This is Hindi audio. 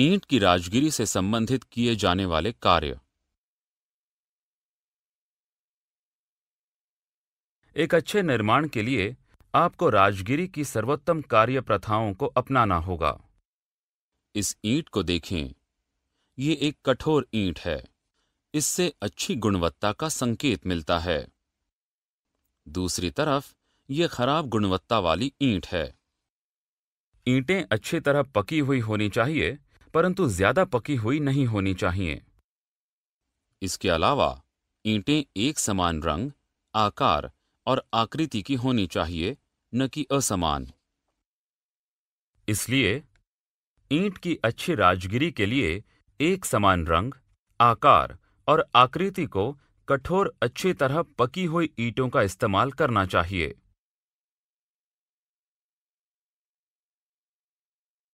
ईंट की राजगिरी से संबंधित किए जाने वाले कार्य एक अच्छे निर्माण के लिए आपको राजगिरी की सर्वोत्तम कार्य प्रथाओं को अपनाना होगा इस ईंट को देखें ये एक कठोर ईंट है इससे अच्छी गुणवत्ता का संकेत मिलता है दूसरी तरफ ये खराब गुणवत्ता वाली ईंट है ईंटें अच्छी तरह पकी हुई होनी चाहिए परंतु ज्यादा पकी हुई नहीं होनी चाहिए इसके अलावा ईंटें एक समान रंग आकार और आकृति की होनी चाहिए न कि असमान इसलिए ईंट की अच्छी राजगिरी के लिए एक समान रंग आकार और आकृति को कठोर अच्छी तरह पकी हुई ईंटों का इस्तेमाल करना चाहिए